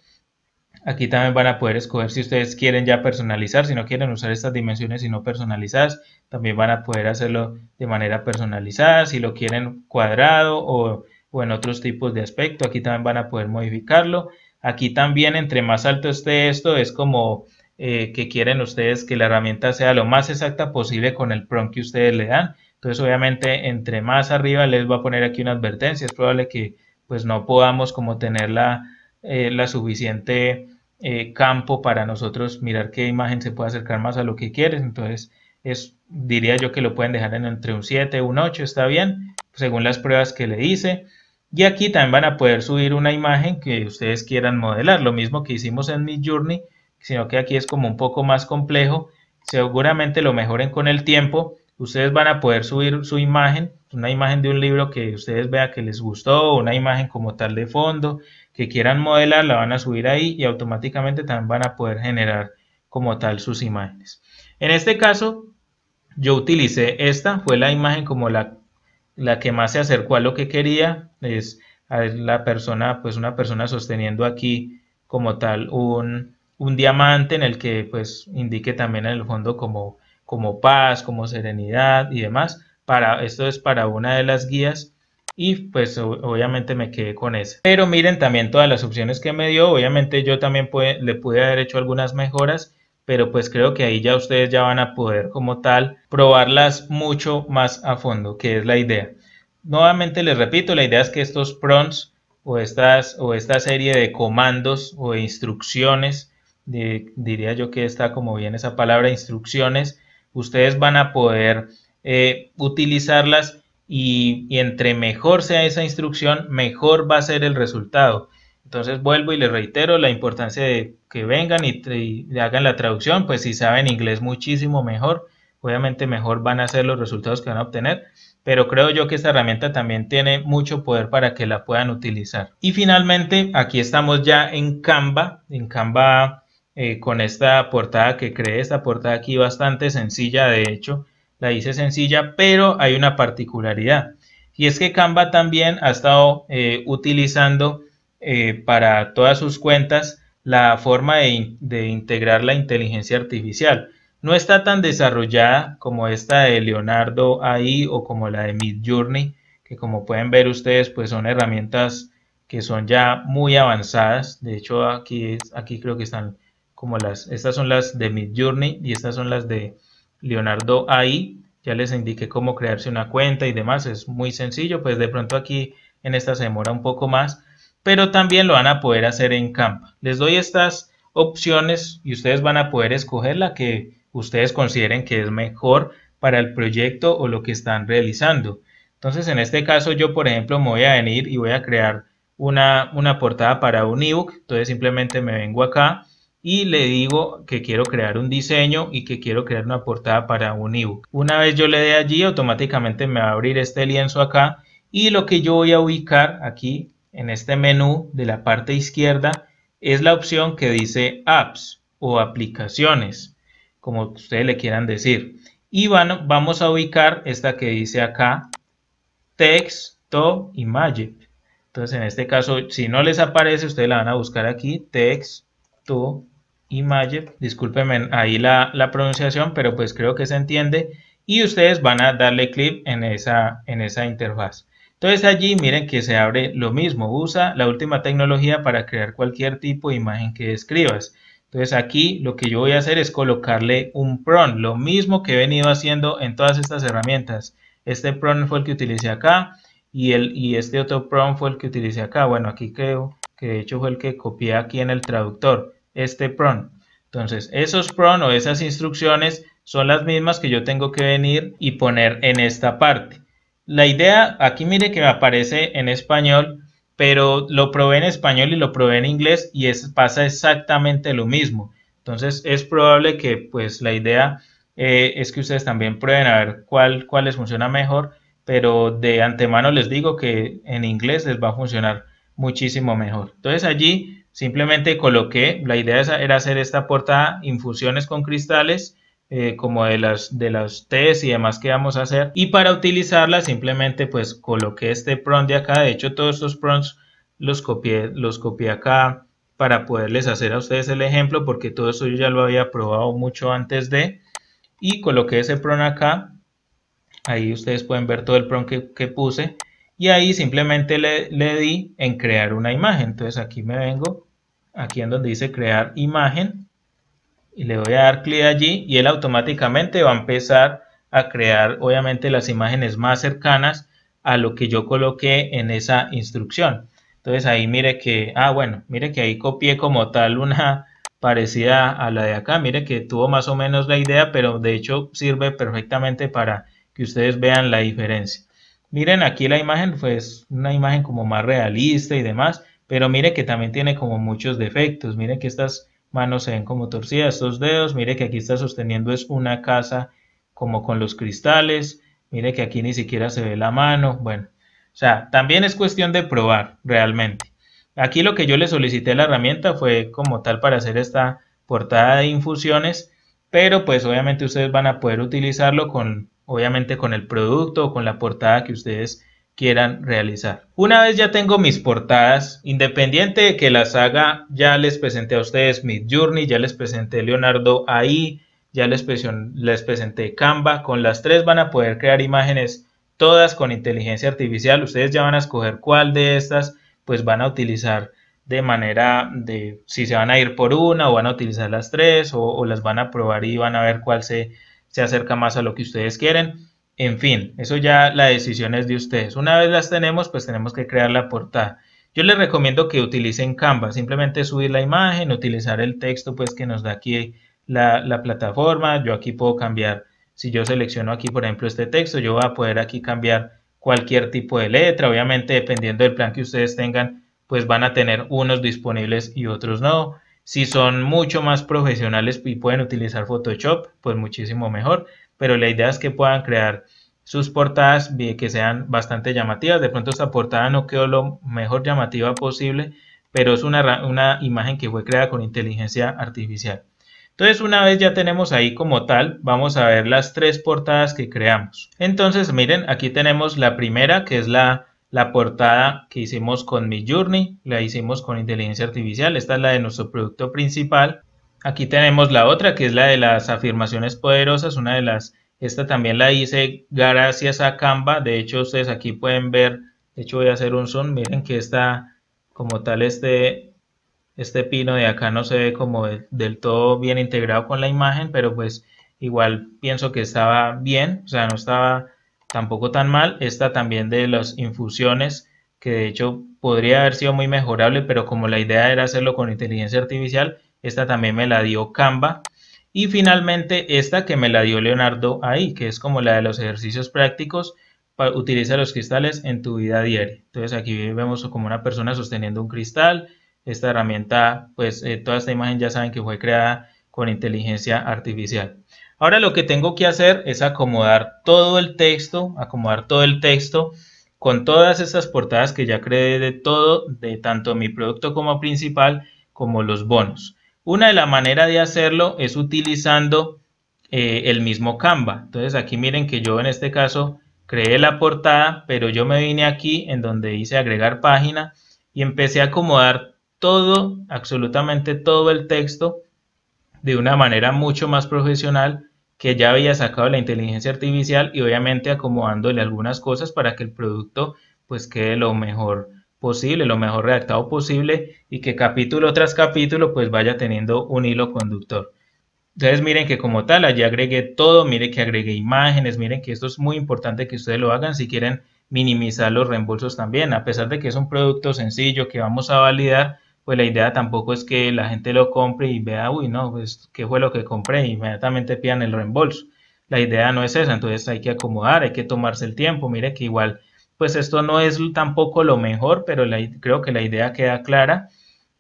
Aquí también van a poder escoger si ustedes quieren ya personalizar, si no quieren usar estas dimensiones y no personalizadas, también van a poder hacerlo de manera personalizada, si lo quieren cuadrado o, en otros tipos de aspecto, aquí también van a poder modificarlo. Aquí también entre más alto esté esto es como eh, que quieren ustedes que la herramienta sea lo más exacta posible con el prompt que ustedes le dan. Entonces, obviamente, entre más arriba les va a poner aquí una advertencia. Es probable que pues no podamos como tener la, eh, suficiente eh, campo para nosotros mirar qué imagen se puede acercar más a lo que quieres. Entonces, es, diría yo que lo pueden dejar en entre un 7 y un 8, está bien, según las pruebas que le hice. Y aquí también van a poder subir una imagen que ustedes quieran modelar, lo mismo que hicimos en Mi Journey, sino que aquí es como un poco más complejo. Seguramente lo mejoren con el tiempo ustedes van a poder subir su imagen, una imagen de un libro que ustedes vean que les gustó, una imagen como tal de fondo, que quieran modelar, la van a subir ahí y automáticamente también van a poder generar como tal sus imágenes. En este caso, yo utilicé esta, fue la imagen como la, la que más se acercó a lo que quería, es a la persona, pues una persona sosteniendo aquí como tal un, un diamante en el que pues indique también en el fondo como como paz, como serenidad y demás. Para, esto es para una de las guías y pues obviamente me quedé con esa. Pero miren también todas las opciones que me dio, obviamente yo también le pude haber hecho algunas mejoras, pero pues creo que ahí ya ustedes ya van a poder como tal probarlas mucho más a fondo, que es la idea. Nuevamente les repito, la idea es que estos prompts o, estas, o esta serie de comandos o instrucciones, diría yo que está como bien esa palabra, instrucciones, ustedes van a poder eh, utilizarlas y, entre mejor sea esa instrucción, mejor va a ser el resultado. Entonces vuelvo y les reitero la importancia de que vengan y, y hagan la traducción, pues si saben inglés muchísimo mejor, obviamente mejor van a ser los resultados que van a obtener, pero creo yo que esta herramienta también tiene mucho poder para que la puedan utilizar. Y finalmente, aquí estamos ya en Canva, en Canva eh, con esta portada que creé, esta portada aquí bastante sencilla, de hecho, la hice sencilla, pero hay una particularidad. Y es que Canva también ha estado eh, utilizando eh, para todas sus cuentas la forma de, integrar la inteligencia artificial. No está tan desarrollada como esta de Leonardo ahí o como la de Midjourney que como pueden ver ustedes, pues son herramientas que son ya muy avanzadas. De hecho, aquí, aquí creo que están como las, estas son las de Midjourney Journey y estas son las de Leonardo AI. Ya les indiqué cómo crearse una cuenta y demás, es muy sencillo, pues de pronto aquí en esta se demora un poco más, pero también lo van a poder hacer en Canva. Les doy estas opciones y ustedes van a poder escoger la que ustedes consideren que es mejor para el proyecto o lo que están realizando. Entonces, en este caso, yo, por ejemplo, me voy a venir y voy a crear una, una portada para un ebook. Entonces, simplemente me vengo acá y le digo que quiero crear un diseño y que quiero crear una portada para un ebook. Una vez yo le dé allí, automáticamente me va a abrir este lienzo acá y lo que yo voy a ubicar aquí en este menú de la parte izquierda es la opción que dice apps o aplicaciones, como ustedes le quieran decir. Y vamos a ubicar esta que dice acá, texto y magic. Entonces en este caso, si no les aparece, ustedes la van a buscar aquí, texto Image, discúlpenme ahí la, pronunciación, pero pues creo que se entiende, y ustedes van a darle clic en esa, en esa interfaz. Entonces allí miren que se abre lo mismo, usa la última tecnología para crear cualquier tipo de imagen que escribas. Entonces aquí lo que yo voy a hacer es colocarle un prompt, lo mismo que he venido haciendo en todas estas herramientas. Este prompt fue el que utilicé acá y, el, y este otro prompt fue el que utilicé acá. Bueno, aquí creo que de hecho fue el que copié aquí en el traductor este PRON. Entonces, esos PRON o esas instrucciones son las mismas que yo tengo que venir y poner en esta parte. La idea, aquí mire que me aparece en español, pero lo probé en español y lo probé en inglés y pasa exactamente lo mismo. Entonces, es probable que pues la idea eh, es que ustedes también prueben a ver cuál, cuál les funciona mejor, pero de antemano les digo que en inglés les va a funcionar muchísimo mejor. Entonces, allí Simplemente coloqué, la idea era hacer esta portada, infusiones con cristales, eh, como de las, de las y demás que vamos a hacer. Y para utilizarla simplemente pues coloqué este prompt de acá. De hecho todos estos prompts los copié, los copié acá para poderles hacer a ustedes el ejemplo porque todo eso yo ya lo había probado mucho antes de. Y coloqué ese prompt acá. Ahí ustedes pueden ver todo el prompt que puse y ahí simplemente le, di en crear una imagen. Entonces aquí me vengo, aquí en donde dice crear imagen, y le voy a dar clic allí y él automáticamente va a empezar a crear obviamente las imágenes más cercanas a lo que yo coloqué en esa instrucción. Entonces ahí mire que, ah bueno, mire que ahí copié como tal una parecida a la de acá, mire que tuvo más o menos la idea, pero de hecho sirve perfectamente para que ustedes vean la diferencia. Miren aquí la imagen, pues una imagen como más realista y demás, pero mire que también tiene como muchos defectos. Miren que estas manos se ven como torcidas, estos dedos. Mire que aquí está sosteniendo es una casa como con los cristales. Mire que aquí ni siquiera se ve la mano. Bueno, o sea, también es cuestión de probar realmente. Aquí lo que yo le solicité a la herramienta fue como tal para hacer esta portada de infusiones, pero pues obviamente ustedes van a poder utilizarlo con obviamente con el producto o con la portada que ustedes quieran realizar. Una vez ya tengo mis portadas, independiente de que las haga, ya les presenté a ustedes Mid Journey, ya les presenté Leonardo ahí, ya les, les presenté Canva, con las tres van a poder crear imágenes todas con inteligencia artificial, ustedes ya van a escoger cuál de estas pues van a utilizar de manera de si se van a ir por una o van a utilizar las tres o las van a probar y van a ver cuál se se acerca más a lo que ustedes quieren. En fin, eso ya la decisión es de ustedes. Una vez las tenemos, pues tenemos que crear la portada. Yo les recomiendo que utilicen Canva, simplemente subir la imagen, utilizar el texto pues que nos da aquí la, la plataforma. Yo aquí puedo cambiar, si yo selecciono aquí por ejemplo este texto, yo voy a poder aquí cambiar cualquier tipo de letra. Obviamente dependiendo del plan que ustedes tengan, pues van a tener unos disponibles y otros no. Si son mucho más profesionales y pueden utilizar Photoshop, pues muchísimo mejor. Pero la idea es que puedan crear sus portadas que sean bastante llamativas. De pronto esta portada no quedó lo mejor llamativa posible, pero es una, una imagen que fue creada con inteligencia artificial. Entonces una vez ya tenemos ahí como tal, vamos a ver las tres portadas que creamos. Entonces miren, aquí tenemos la primera que es la la portada que hicimos con Mi Journey la hicimos con inteligencia artificial. Esta es la de nuestro producto principal. Aquí tenemos la otra que es la de las afirmaciones poderosas, una de las esta también la hice gracias a Canva. De hecho, ustedes aquí pueden ver, de hecho voy a hacer un zoom, miren que está como tal este este pino de acá no se ve como del todo bien integrado con la imagen, pero pues igual pienso que estaba bien, o sea, no estaba tampoco tan mal. Esta también de las infusiones, que de hecho podría haber sido muy mejorable, pero como la idea era hacerlo con inteligencia artificial, esta también me la dio Canva. Y finalmente esta que me la dio Leonardo ahí, que es como la de los ejercicios prácticos, para, utiliza los cristales en tu vida diaria. Entonces aquí vemos como una persona sosteniendo un cristal. Esta herramienta, pues eh, toda esta imagen ya saben que fue creada con inteligencia artificial. Ahora lo que tengo que hacer es acomodar todo el texto, acomodar todo el texto con todas esas portadas que ya creé de todo, de tanto mi producto como principal, como los bonos. Una de las maneras de hacerlo es utilizando eh, el mismo Canva. Entonces aquí miren que yo en este caso creé la portada, pero yo me vine aquí en donde hice agregar página y empecé a acomodar todo, absolutamente todo el texto de una manera mucho más profesional que ya había sacado la inteligencia artificial y obviamente acomodándole algunas cosas para que el producto pues quede lo mejor posible, lo mejor redactado posible y que capítulo tras capítulo pues vaya teniendo un hilo conductor. Entonces miren que como tal, allí agregué todo, miren que agregué imágenes, miren que esto es muy importante que ustedes lo hagan si quieren minimizar los reembolsos también, a pesar de que es un producto sencillo que vamos a validar, pues la idea tampoco es que la gente lo compre y vea, uy, no, pues qué fue lo que compré, y inmediatamente pidan el reembolso. La idea no es esa, entonces hay que acomodar, hay que tomarse el tiempo, mire que igual, pues esto no es tampoco lo mejor, pero creo que la idea queda clara.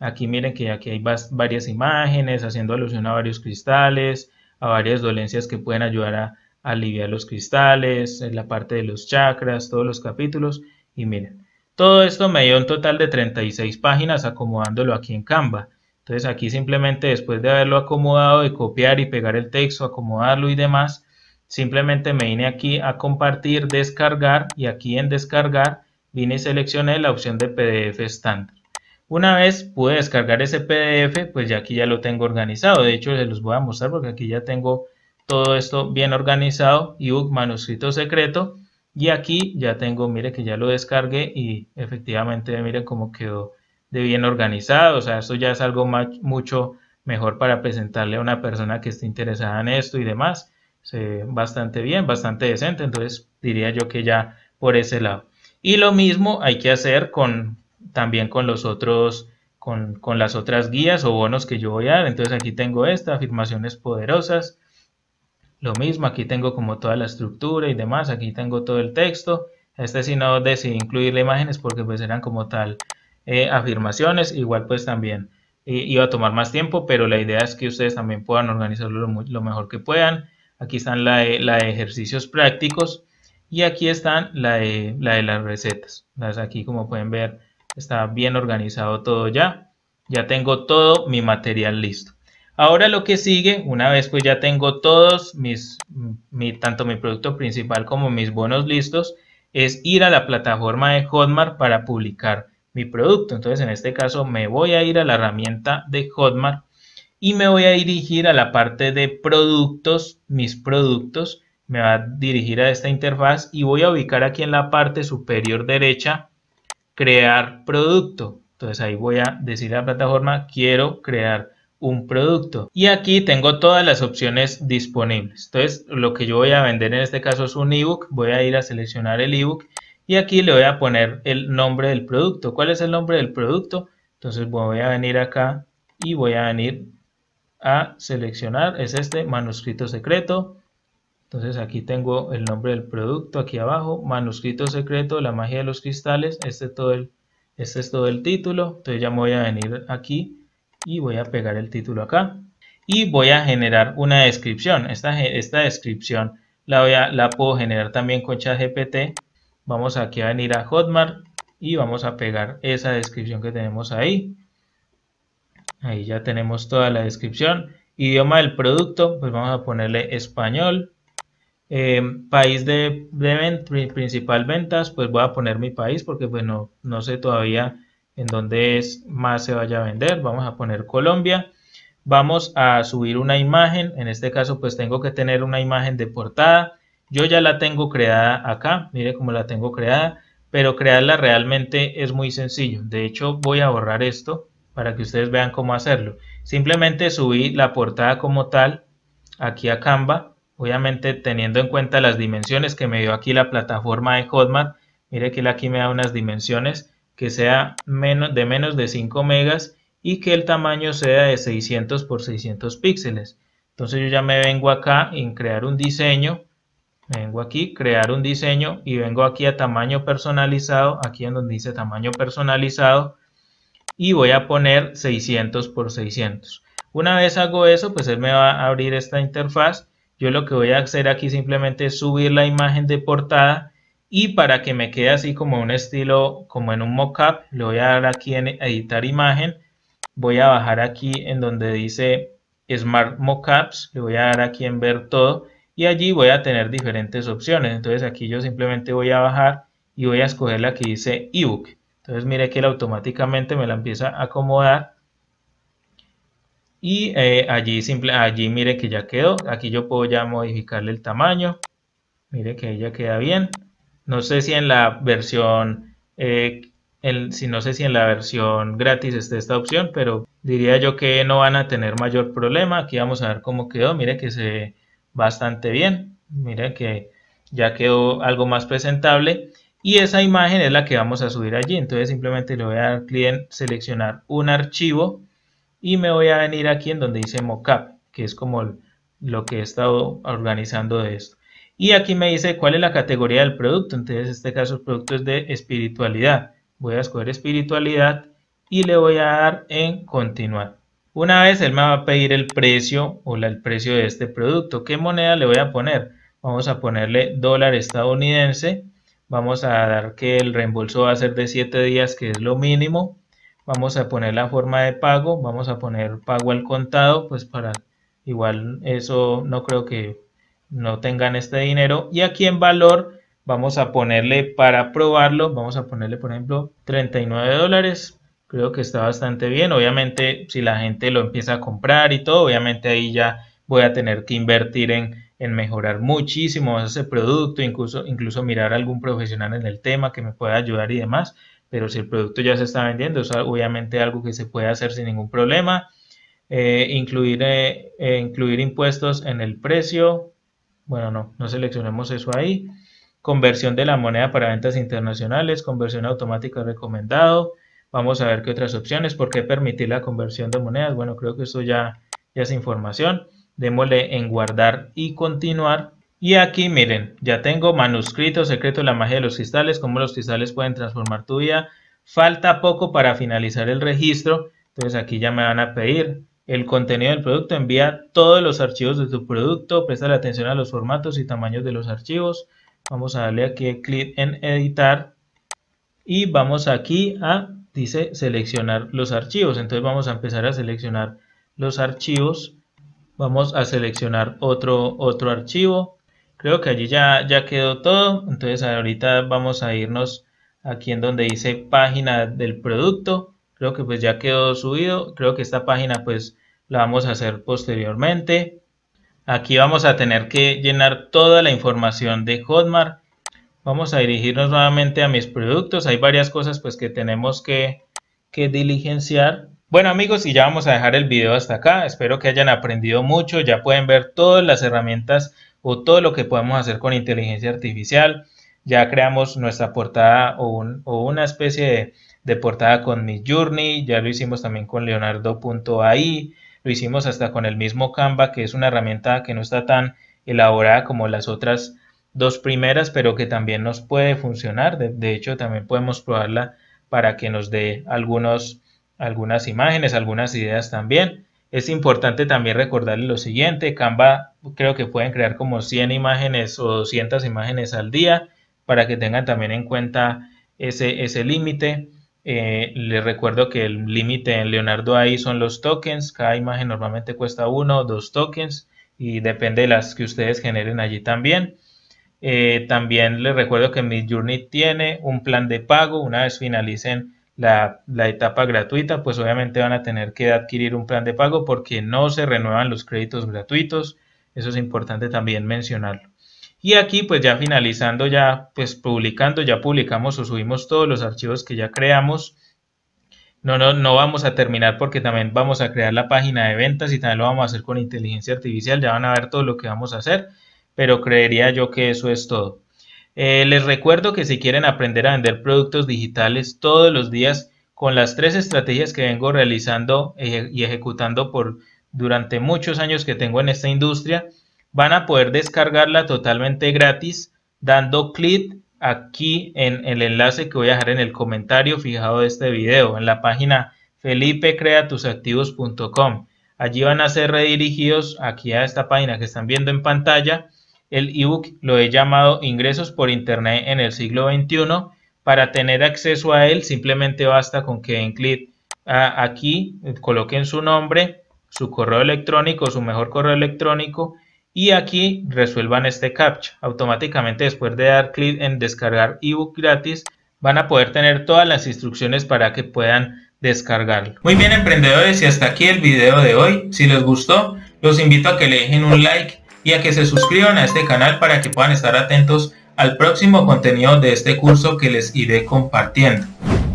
Aquí miren que aquí hay varias imágenes haciendo alusión a varios cristales, a varias dolencias que pueden ayudar a, a aliviar los cristales, en la parte de los chakras, todos los capítulos, y miren. Todo esto me dio un total de 36 páginas acomodándolo aquí en Canva. Entonces aquí simplemente después de haberlo acomodado, de copiar y pegar el texto, acomodarlo y demás, simplemente me vine aquí a compartir, descargar y aquí en descargar vine y seleccioné la opción de PDF estándar. Una vez pude descargar ese PDF, pues ya aquí ya lo tengo organizado. De hecho, se los voy a mostrar porque aquí ya tengo todo esto bien organizado. ebook manuscrito secreto. Y aquí ya tengo, mire que ya lo descargué y efectivamente miren cómo quedó de bien organizado. O sea, esto ya es algo mucho mejor para presentarle a una persona que esté interesada en esto y demás. bastante bien, bastante decente. Entonces diría yo que ya por ese lado. Y lo mismo hay que hacer con también con los otros, con, con las otras guías o bonos que yo voy a dar. Entonces aquí tengo esta, afirmaciones poderosas. Lo mismo, aquí tengo como toda la estructura y demás, aquí tengo todo el texto. Este sí no decidí incluirle imágenes porque pues eran como tal eh, afirmaciones, igual pues también eh, iba a tomar más tiempo, pero la idea es que ustedes también puedan organizarlo lo, mejor que puedan. Aquí están la ejercicios prácticos y aquí están la la de las recetas. aquí como pueden ver está bien organizado todo ya. Ya tengo todo mi material listo. Ahora lo que sigue, una vez pues ya tengo todos mis, tanto mi producto principal como mis bonos listos, es ir a la plataforma de Hotmart para publicar mi producto. Entonces en este caso me voy a ir a la herramienta de Hotmart y me voy a dirigir a la parte de productos, mis productos. Me va a dirigir a esta interfaz y voy a ubicar aquí en la parte superior derecha crear producto. Entonces ahí voy a decir a la plataforma quiero crear un producto. Y aquí tengo todas las opciones disponibles. Entonces, lo que yo voy a vender en este caso es un ebook. Voy a ir a seleccionar el ebook y aquí le voy a poner el nombre del producto. ¿Cuál es el nombre del producto? Entonces, voy a venir acá y voy a venir a seleccionar. Es este, manuscrito secreto. Entonces, aquí tengo el nombre del producto aquí abajo. Manuscrito secreto, la magia de los cristales. Este, todo el, este es todo el título. Entonces, ya me voy a venir aquí y voy a pegar el título acá y voy a generar una descripción. Esta, esta descripción la, voy a, la puedo generar también con ChatGPT. Vamos aquí a venir a Hotmart y vamos a pegar esa descripción que tenemos ahí. Ahí ya tenemos toda la descripción. Idioma del producto, pues vamos a ponerle español. Em, país de, principal ventas, pues voy a poner mi país porque pues, no, no sé todavía en donde es más se vaya a vender. Vamos a poner Colombia. Vamos a subir una imagen. En este caso, pues tengo que tener una imagen de portada. Yo ya la tengo creada acá. Mire cómo la tengo creada. Pero crearla realmente es muy sencillo. De hecho, voy a borrar esto para que ustedes vean cómo hacerlo. Simplemente subí la portada como tal aquí a Canva. Obviamente teniendo en cuenta las dimensiones que me dio aquí la plataforma de Hotmart. Mire que aquí me da unas dimensiones que sea menos, de menos de 5 megas y que el tamaño sea de 600 por 600 píxeles. Entonces yo ya me vengo acá en crear un diseño, vengo aquí, crear un diseño y vengo aquí a tamaño personalizado, aquí en donde dice tamaño personalizado y voy a poner 600 por 600. Una vez hago eso, pues él me va a abrir esta interfaz. Yo lo que voy a hacer aquí simplemente es subir la imagen de portada y para que me quede así como un estilo, como en un mockup, le voy a dar aquí en editar imagen. Voy a bajar aquí en donde dice Smart Mockups. Le voy a dar aquí en ver todo. Y allí voy a tener diferentes opciones. Entonces aquí yo simplemente voy a bajar y voy a escoger la que dice ebook. Entonces mire que él automáticamente me la empieza a acomodar. Y eh, allí, simple, allí mire que ya quedó. Aquí yo puedo ya modificarle el tamaño. Mire que ya queda bien. No sé si en la versión, eh, si no sé si en la versión gratis está esta opción, pero diría yo que no van a tener mayor problema. Aquí vamos a ver cómo quedó. Mire que se ve bastante bien. Mire que ya quedó algo más presentable. Y esa imagen es la que vamos a subir allí. Entonces simplemente le voy a dar clic en seleccionar un archivo y me voy a venir aquí en donde dice mockup, que es como lo que he estado organizando de esto. Y aquí me dice cuál es la categoría del producto. Entonces, en este caso, el producto es de espiritualidad. Voy a escoger espiritualidad y le voy a dar en continuar. Una vez él me va a pedir el precio o el precio de este producto. ¿Qué moneda le voy a poner? Vamos a ponerle dólar estadounidense. Vamos a dar que el reembolso va a ser de 7 días, que es lo mínimo. Vamos a poner la forma de pago. Vamos a poner pago al contado, pues para igual eso no creo que no tengan este dinero y aquí en valor vamos a ponerle para probarlo, vamos a ponerle por ejemplo 39 dólares, creo que está bastante bien, obviamente si la gente lo empieza a comprar y todo, obviamente ahí ya voy a tener que invertir en, mejorar muchísimo ese producto, incluso, incluso mirar a algún profesional en el tema que me pueda ayudar y demás, pero si el producto ya se está vendiendo, es obviamente algo que se puede hacer sin ningún problema. Eh, eh, eh, incluir impuestos en el precio, bueno, no, no seleccionemos eso ahí. Conversión de la moneda para ventas internacionales, conversión automática recomendado. Vamos a ver qué otras opciones, por qué permitir la conversión de monedas. Bueno, creo que esto ya, es información. Démosle en guardar y continuar. Y aquí miren, ya tengo manuscrito, secreto, de la magia de los cristales, cómo los cristales pueden transformar tu vida. Falta poco para finalizar el registro, entonces aquí ya me van a pedir el contenido del producto, envía todos los archivos de tu producto, presta atención a los formatos y tamaños de los archivos. Vamos a darle aquí clic en editar y vamos aquí a, dice, seleccionar los archivos. Entonces vamos a empezar a seleccionar los archivos. Vamos a seleccionar otro, otro archivo. Creo que allí ya, ya quedó todo. Entonces ahorita vamos a irnos aquí en donde dice página del producto creo que pues ya quedó subido, creo que esta página pues la vamos a hacer posteriormente. Aquí vamos a tener que llenar toda la información de Hotmart. Vamos a dirigirnos nuevamente a mis productos. Hay varias cosas pues que tenemos que, diligenciar. Bueno amigos, y ya vamos a dejar el video hasta acá. Espero que hayan aprendido mucho. Ya pueden ver todas las herramientas o todo lo que podemos hacer con inteligencia artificial. Ya creamos nuestra portada o, una especie de, portada con Mi Journey. Ya lo hicimos también con leonardo.ai lo hicimos hasta con el mismo Canva, que es una herramienta que no está tan elaborada como las otras dos primeras, pero que también nos puede funcionar. De, hecho, también podemos probarla para que nos dé algunos, algunas imágenes, algunas ideas también. Es importante también recordarle lo siguiente, Canva creo que pueden crear como 100 imágenes o 200 imágenes al día para que tengan también en cuenta ese, ese límite. Eh, les recuerdo que el límite en Leonardo ahí son los tokens. Cada imagen normalmente cuesta uno o dos tokens y depende de las que ustedes generen allí también. Eh, también les recuerdo que Midjourney tiene un plan de pago. Una vez finalicen la, etapa gratuita, pues obviamente van a tener que adquirir un plan de pago porque no se renuevan los créditos gratuitos. Eso es importante también mencionarlo. Y aquí pues ya finalizando, ya pues publicando, ya publicamos o subimos todos los archivos que ya creamos. No, no, no vamos a terminar porque también vamos a crear la página de ventas y también lo vamos a hacer con inteligencia artificial. Ya van a ver todo lo que vamos a hacer, pero creería yo que eso es todo. Eh, les recuerdo que si quieren aprender a vender productos digitales todos los días con las tres estrategias que vengo realizando y ejecutando por durante muchos años que tengo en esta industria, van a poder descargarla totalmente gratis dando clic aquí en el enlace que voy a dejar en el comentario fijado de este video, en la página felipecreatusactivos.com. Allí van a ser redirigidos aquí a esta página que están viendo en pantalla. El ebook lo he llamado Ingresos por Internet en el siglo XXI. Para tener acceso a él simplemente basta con que den clic aquí, coloquen su nombre, su correo electrónico, su mejor correo electrónico y aquí resuelvan este captcha. Automáticamente después de dar clic en descargar ebook gratis van a poder tener todas las instrucciones para que puedan descargarlo. Muy bien emprendedores y hasta aquí el video de hoy. Si les gustó los invito a que le dejen un like y a que se suscriban a este canal para que puedan estar atentos al próximo contenido de este curso que les iré compartiendo.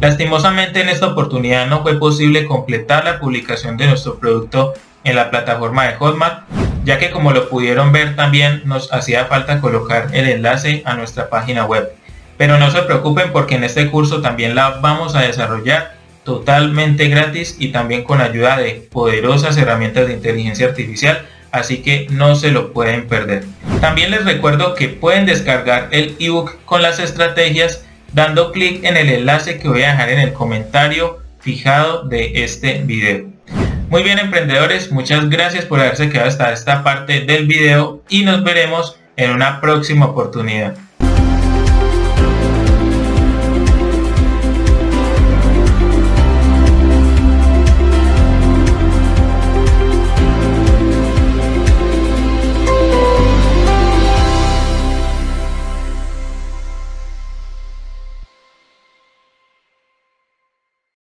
Lastimosamente en esta oportunidad no fue posible completar la publicación de nuestro producto en la plataforma de Hotmart, ya que como lo pudieron ver también nos hacía falta colocar el enlace a nuestra página web. Pero no se preocupen porque en este curso también la vamos a desarrollar totalmente gratis y también con ayuda de poderosas herramientas de inteligencia artificial, así que no se lo pueden perder. También les recuerdo que pueden descargar el ebook con las estrategias dando clic en el enlace que voy a dejar en el comentario fijado de este video. Muy bien emprendedores, muchas gracias por haberse quedado hasta esta parte del video y nos veremos en una próxima oportunidad.